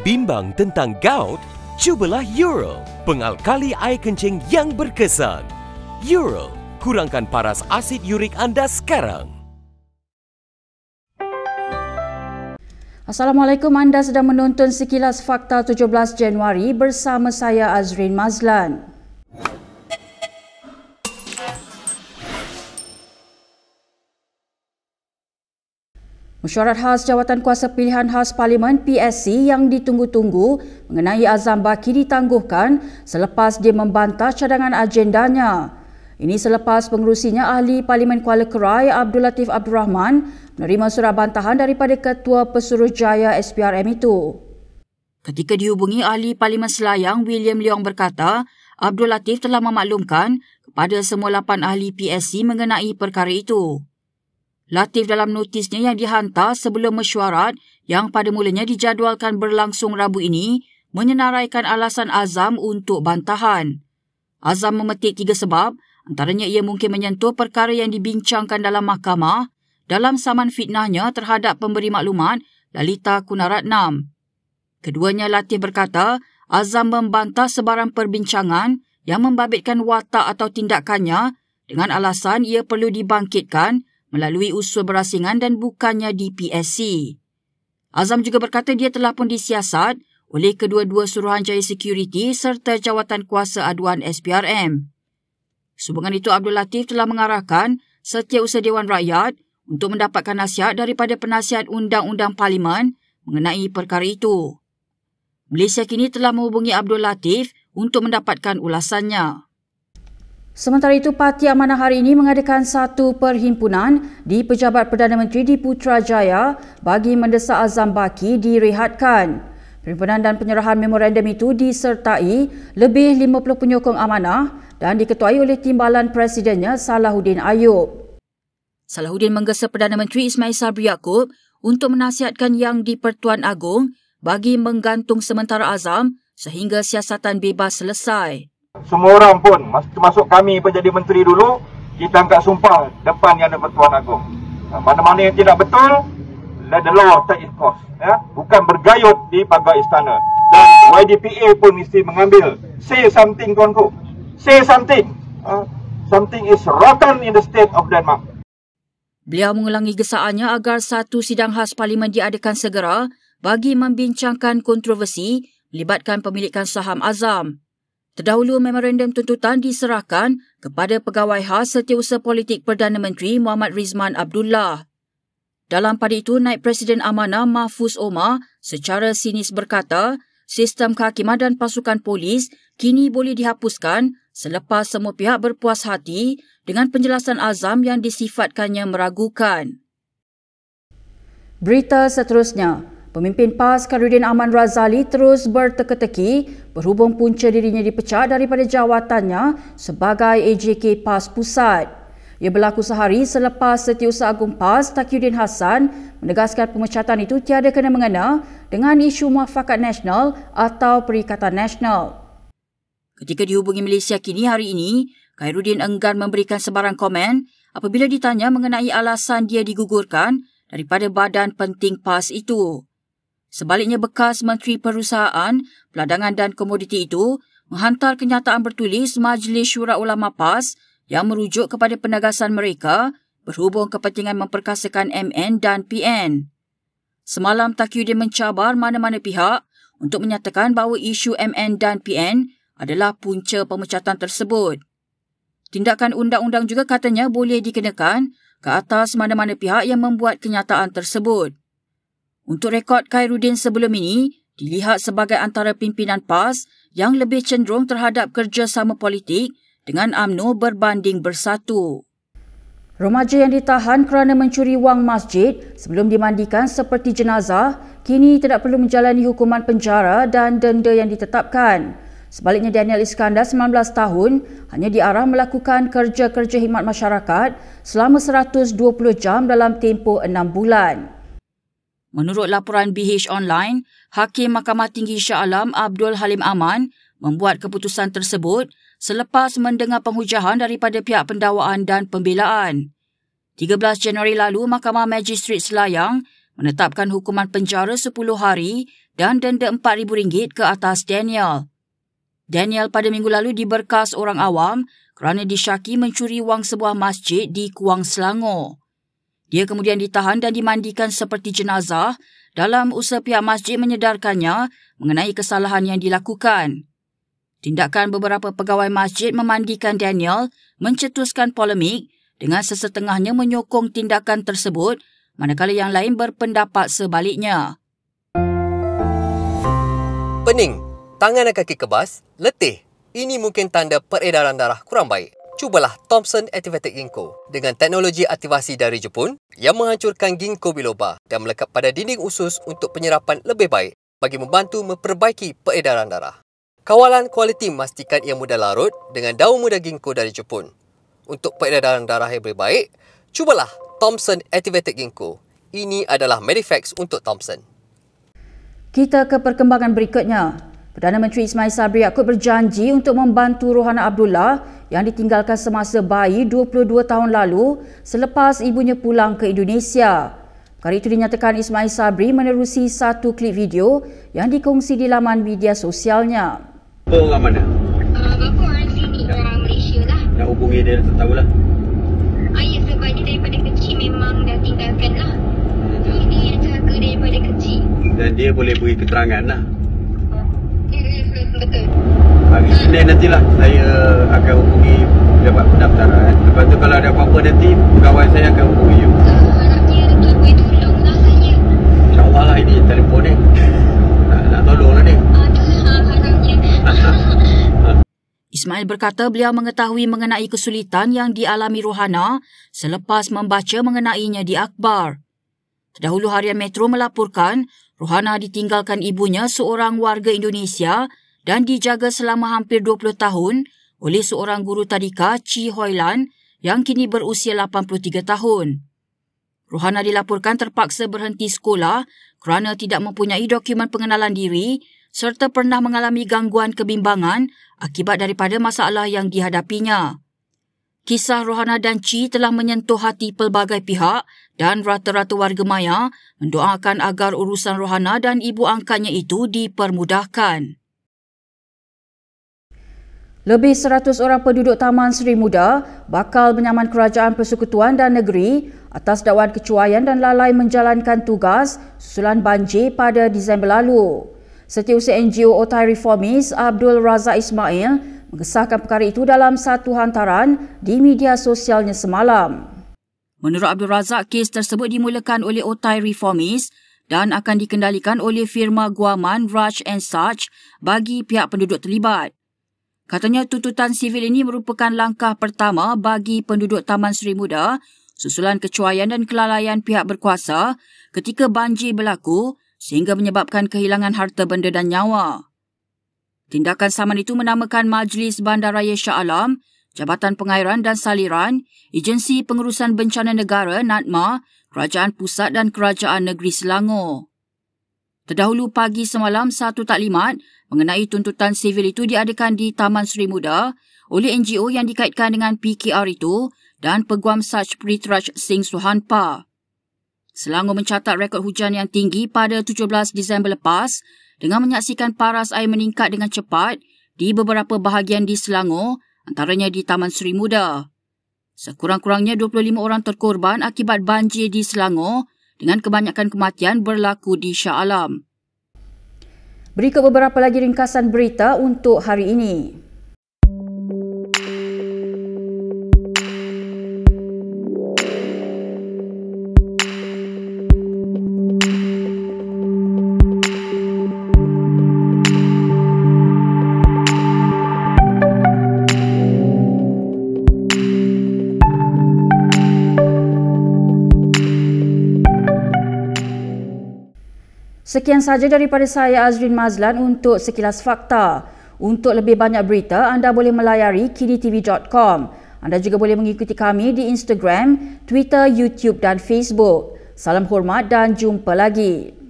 Bimbang tentang gout? Cubalah Euro, pengalkali air kencing yang berkesan. Euro, kurangkan paras asid urik anda sekarang. Assalamualaikum, anda sedang menonton sekilas fakta 17 Januari bersama saya Azrin Mazlan. Mesyuarat khas Jawatan Kuasa Pilihan Khas Parlimen PSC yang ditunggu-tunggu mengenai Azam Baki ditangguhkan selepas dia membantah cadangan agendanya. Ini selepas pengurusinya Ahli Parlimen Kuala Kerai Abdul Latif Abdul Rahman menerima surat bantahan daripada Ketua Pesuruh Jaya SPRM itu. Ketika dihubungi Ahli Parlimen Selayang William Leong berkata, Abdul Latif telah memaklumkan kepada semua lapan ahli PSC mengenai perkara itu. Latif dalam notisnya yang dihantar sebelum mesyuarat yang pada mulanya dijadualkan berlangsung Rabu ini menyenaraikan alasan Azam untuk bantahan. Azam memetik tiga sebab, antaranya ia mungkin menyentuh perkara yang dibincangkan dalam mahkamah dalam saman fitnahnya terhadap pemberi maklumat Lalita Kunaratnam. Keduanya Latif berkata, Azam membantah sebarang perbincangan yang membabitkan watak atau tindakannya dengan alasan ia perlu dibangkitkan melalui usul berasingan dan bukannya di PSC. Azam juga berkata dia telah pun disiasat oleh kedua-dua Suruhanjaya Security serta jawatan kuasa aduan SPRM. Sehubungan itu Abdul Latif telah mengarahkan setiausaha Dewan Rakyat untuk mendapatkan nasihat daripada penasihat Undang-Undang Parlimen mengenai perkara itu. Malaysia kini telah menghubungi Abdul Latif untuk mendapatkan ulasannya. Sementara itu, Parti Amanah hari ini mengadakan satu perhimpunan di Pejabat Perdana Menteri di Putrajaya bagi mendesak Azam Baki direhatkan. Perhimpunan dan penyerahan memorandum itu disertai lebih 50 penyokong amanah dan diketuai oleh timbalan presidennya Salahuddin Ayub. Salahuddin menggesa Perdana Menteri Ismail Sabri Yaakob untuk menasihatkan Yang di-Pertuan Agong bagi menggantung sementara azam sehingga siasatan bebas selesai semua orang pun termasuk kami pun jadi menteri dulu kita angkat sumpah depan yang ada pertuan agung ha, mana-mana yang tidak betul let the law take its course ya? bukan bergayut di pagar istana dan YDPA pun mesti mengambil say something tuanku say something uh, something is rotten in the state of Denmark Beliau mengulangi gesaannya agar satu sidang khas parlimen diadakan segera bagi membincangkan kontroversi melibatkan pemilikan saham Azam. Terdahulu memorandum tuntutan diserahkan kepada pegawai khas setiausaha politik Perdana Menteri Muhammad Rizman Abdullah. Dalam pada itu, Naib Presiden amana Mahfuz Omar secara sinis berkata, sistem kehakiman dan pasukan polis kini boleh dihapuskan selepas semua pihak berpuas hati dengan penjelasan azam yang disifatkannya meragukan. Berita seterusnya, Pemimpin PAS Karudin Aman Razali terus berteka-teki berhubung punca dirinya dipecat daripada jawatannya sebagai AJK PAS Pusat. Ia berlaku sehari selepas Setiausaha Agung PAS Takiuddin Hassan menegaskan pemecatan itu tiada kena-mengena dengan isu muafakat nasional atau perikatan nasional. Ketika dihubungi Malaysia kini hari ini, Khairuddin enggan memberikan sebarang komen apabila ditanya mengenai alasan dia digugurkan daripada badan penting PAS itu. Sebaliknya bekas Menteri Perusahaan, Peladangan dan Komoditi itu menghantar kenyataan bertulis Majlis Syura Ulama PAS yang merujuk kepada penegasan mereka berhubung kepentingan memperkasakan MN dan PN. Semalam Takiuddin mencabar mana-mana pihak untuk menyatakan bahawa isu MN dan PN adalah punca pemecatan tersebut. Tindakan undang-undang juga katanya boleh dikenakan ke atas mana-mana pihak yang membuat kenyataan tersebut. Untuk rekod Khairuddin sebelum ini, dilihat sebagai antara pimpinan PAS yang lebih cenderung terhadap kerjasama politik dengan AMNO berbanding bersatu. Remaja yang ditahan kerana mencuri wang masjid sebelum dimandikan seperti jenazah kini tidak perlu menjalani hukuman penjara dan denda yang ditetapkan. Sebaliknya Daniel Iskandar 19 tahun hanya diarah melakukan kerja-kerja khidmat masyarakat selama 120 jam dalam tempoh 6 bulan. Menurut laporan BH Online, Hakim Mahkamah Tinggi Shah Alam Abdul Halim Aman membuat keputusan tersebut selepas mendengar penghujahan daripada pihak pendawaan dan pembelaan. 13 Januari lalu, Mahkamah Magistrat Selayang menetapkan hukuman penjara 10 hari dan denda RM4,000 ke atas Daniel. Daniel pada minggu lalu diberkas orang awam kerana disyaki mencuri wang sebuah masjid di Kuang Selangor. Dia kemudian ditahan dan dimandikan seperti jenazah dalam usaha pihak masjid menyedarkannya mengenai kesalahan yang dilakukan. Tindakan beberapa pegawai masjid memandikan Daniel mencetuskan polemik dengan sesetengahnya menyokong tindakan tersebut manakala yang lain berpendapat sebaliknya. Pening, tangan dan kaki kebas, letih. Ini mungkin tanda peredaran darah kurang baik. Cubalah Thompson Activated Ginkgo dengan teknologi aktivasi dari Jepun yang menghancurkan ginkgo biloba dan melekat pada dinding usus untuk penyerapan lebih baik bagi membantu memperbaiki peredaran darah. Kawalan kualiti memastikan ia mudah larut dengan daun muda ginkgo dari Jepun. Untuk peredaran darah yang lebih baik, cubalah Thompson Activated Ginkgo. Ini adalah Medifex untuk Thompson. Kita ke perkembangan berikutnya. Perdana Menteri Ismail Sabri Yaakob berjanji untuk membantu Rohana Abdullah yang ditinggalkan semasa bayi 22 tahun lalu selepas ibunya pulang ke Indonesia. Perkara itu dinyatakan Ismail Sabri menerusi satu klip video yang dikongsi di laman media sosialnya. Bapa orang mana? Uh, bapa orang sini, dah, ya. orang Malaysia lah. Nak hubungi dia, tak lah. Ayah ah, sebab dia daripada kecil memang dah tinggalkan lah. dia hmm. yang jaga daripada kecil. Dan dia boleh beri keterangan lah. Hari Senin lah saya akan hubungi dapat pendaftaran. Eh. Lepas tu kalau ada apa-apa nanti kawan saya akan hubungi you. Ah, lah, Ismail berkata beliau mengetahui mengenai kesulitan yang dialami Rohana selepas membaca mengenainya di akhbar. Terdahulu harian Metro melaporkan Rohana ditinggalkan ibunya seorang warga Indonesia dan dijaga selama hampir 20 tahun oleh seorang guru tadika Chi Hoi Lan yang kini berusia 83 tahun. Rohana dilaporkan terpaksa berhenti sekolah kerana tidak mempunyai dokumen pengenalan diri serta pernah mengalami gangguan kebimbangan akibat daripada masalah yang dihadapinya. Kisah Rohana dan Chi telah menyentuh hati pelbagai pihak dan rata-rata warga Maya mendoakan agar urusan Rohana dan ibu angkatnya itu dipermudahkan. Lebih 100 orang penduduk Taman Seri Muda bakal menyaman Kerajaan Persekutuan dan Negeri atas dakwaan kecuaian dan lalai menjalankan tugas susulan banjir pada Disember lalu. Setiausaha NGO Otai Reformis Abdul Razak Ismail mengesahkan perkara itu dalam satu hantaran di media sosialnya semalam. Menurut Abdul Razak, kes tersebut dimulakan oleh Otai Reformis dan akan dikendalikan oleh firma Guaman Raj and Such bagi pihak penduduk terlibat. Katanya tuntutan sivil ini merupakan langkah pertama bagi penduduk Taman Seri Muda susulan kecuaian dan kelalaian pihak berkuasa ketika banjir berlaku sehingga menyebabkan kehilangan harta benda dan nyawa. Tindakan saman itu menamakan Majlis Bandaraya Shah Alam, Jabatan Pengairan dan Saliran, Agensi Pengurusan Bencana Negara NADMA, Kerajaan Pusat dan Kerajaan Negeri Selangor. Terdahulu pagi semalam satu taklimat mengenai tuntutan sivil itu diadakan di Taman Seri Muda oleh NGO yang dikaitkan dengan PKR itu dan Peguam Saj Prithraj Singh Suhanpa. Selangor mencatat rekod hujan yang tinggi pada 17 Disember lepas dengan menyaksikan paras air meningkat dengan cepat di beberapa bahagian di Selangor antaranya di Taman Seri Muda. Sekurang-kurangnya 25 orang terkorban akibat banjir di Selangor dengan kebanyakan kematian berlaku di Shah Alam. Berikut beberapa lagi ringkasan berita untuk hari ini. Sekian sahaja daripada saya Azrin Mazlan untuk sekilas fakta. Untuk lebih banyak berita, anda boleh melayari kiditv.com. Anda juga boleh mengikuti kami di Instagram, Twitter, YouTube dan Facebook. Salam hormat dan jumpa lagi.